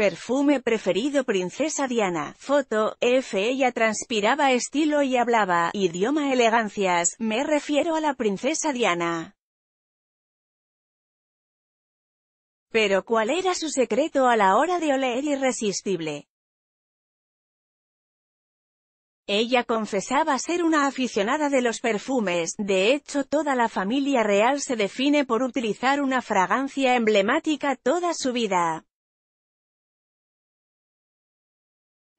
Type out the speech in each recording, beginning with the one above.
Perfume preferido Princesa Diana. Foto, F. Ella transpiraba estilo y hablaba, idioma elegancias, me refiero a la Princesa Diana. Pero ¿cuál era su secreto a la hora de oler irresistible? Ella confesaba ser una aficionada de los perfumes, de hecho toda la familia real se define por utilizar una fragancia emblemática toda su vida.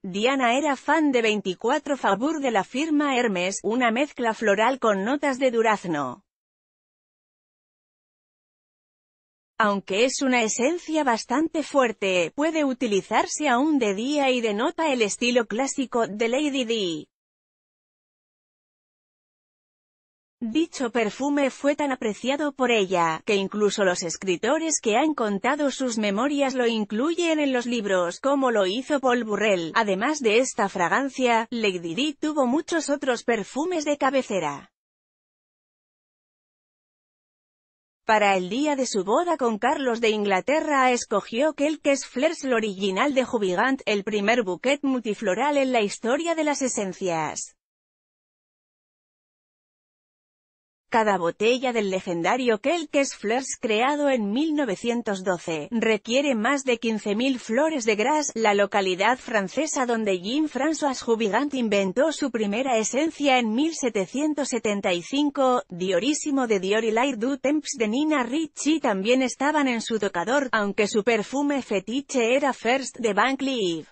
Diana era fan de 24 Favour de la firma Hermes, una mezcla floral con notas de durazno. Aunque es una esencia bastante fuerte, puede utilizarse aún de día y denota el estilo clásico de Lady D. Dicho perfume fue tan apreciado por ella, que incluso los escritores que han contado sus memorias lo incluyen en los libros, como lo hizo Paul Burrell. Además de esta fragancia, Lady Di tuvo muchos otros perfumes de cabecera. Para el día de su boda con Carlos de Inglaterra escogió Kelkes Flers original de Juvigant, el primer bouquet multifloral en la historia de las esencias. Cada botella del legendario Kelkes Flers creado en 1912, requiere más de 15.000 flores de gras, la localidad francesa donde Jean-François Juvigant inventó su primera esencia en 1775, Diorísimo de Dior du Temps de Nina Ricci también estaban en su tocador, aunque su perfume fetiche era First de Van Cleef.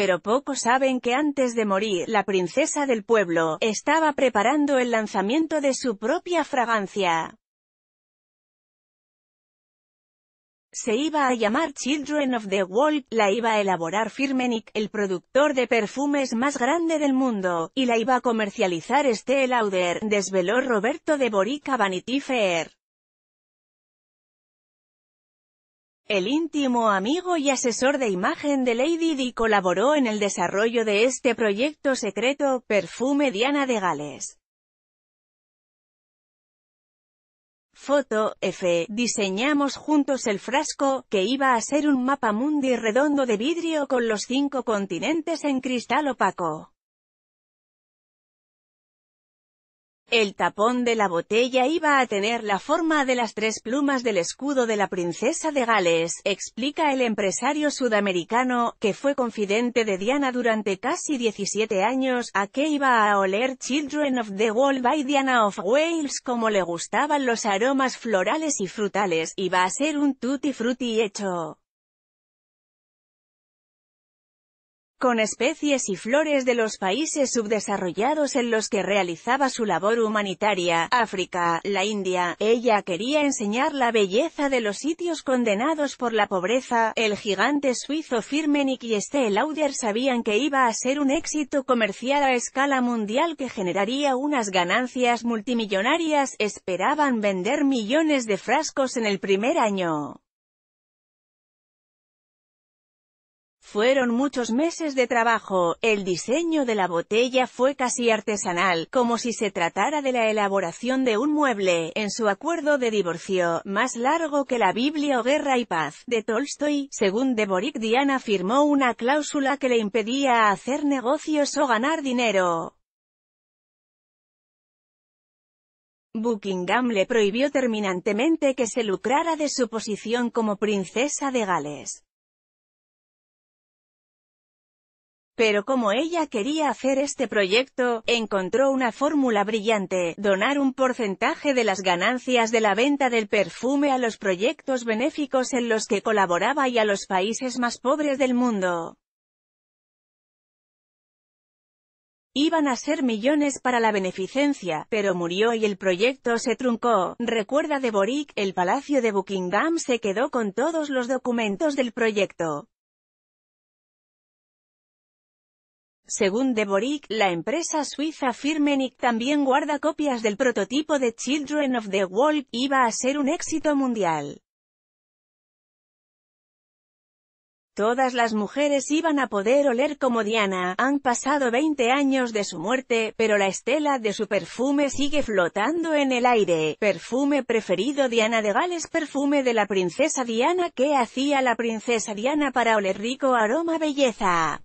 Pero pocos saben que antes de morir, la princesa del pueblo, estaba preparando el lanzamiento de su propia fragancia. Se iba a llamar Children of the World, la iba a elaborar Firmenich, el productor de perfumes más grande del mundo, y la iba a comercializar Estée Lauder, desveló Roberto de Borica Vanity Fair. El íntimo amigo y asesor de imagen de Lady Di colaboró en el desarrollo de este proyecto secreto, Perfume Diana de Gales. Foto, F. Diseñamos juntos el frasco, que iba a ser un mapa mundi redondo de vidrio con los cinco continentes en cristal opaco. El tapón de la botella iba a tener la forma de las tres plumas del escudo de la princesa de Gales, explica el empresario sudamericano, que fue confidente de Diana durante casi 17 años, a que iba a oler Children of the Wall by Diana of Wales como le gustaban los aromas florales y frutales, iba a ser un tutti frutti hecho. con especies y flores de los países subdesarrollados en los que realizaba su labor humanitaria, África, la India. Ella quería enseñar la belleza de los sitios condenados por la pobreza. El gigante suizo Firmenich y Estée Lauder sabían que iba a ser un éxito comercial a escala mundial que generaría unas ganancias multimillonarias, esperaban vender millones de frascos en el primer año. Fueron muchos meses de trabajo, el diseño de la botella fue casi artesanal, como si se tratara de la elaboración de un mueble, en su acuerdo de divorcio, más largo que la Biblia o Guerra y Paz, de Tolstoy, según deborah Diana firmó una cláusula que le impedía hacer negocios o ganar dinero. Buckingham le prohibió terminantemente que se lucrara de su posición como princesa de Gales. Pero como ella quería hacer este proyecto, encontró una fórmula brillante, donar un porcentaje de las ganancias de la venta del perfume a los proyectos benéficos en los que colaboraba y a los países más pobres del mundo. Iban a ser millones para la beneficencia, pero murió y el proyecto se truncó. Recuerda de Boric, el Palacio de Buckingham se quedó con todos los documentos del proyecto. Según Deboric, la empresa suiza Firmenich también guarda copias del prototipo de Children of the World, iba a ser un éxito mundial. Todas las mujeres iban a poder oler como Diana, han pasado 20 años de su muerte, pero la estela de su perfume sigue flotando en el aire. Perfume preferido Diana de Gales Perfume de la princesa Diana que hacía la princesa Diana para oler rico aroma belleza?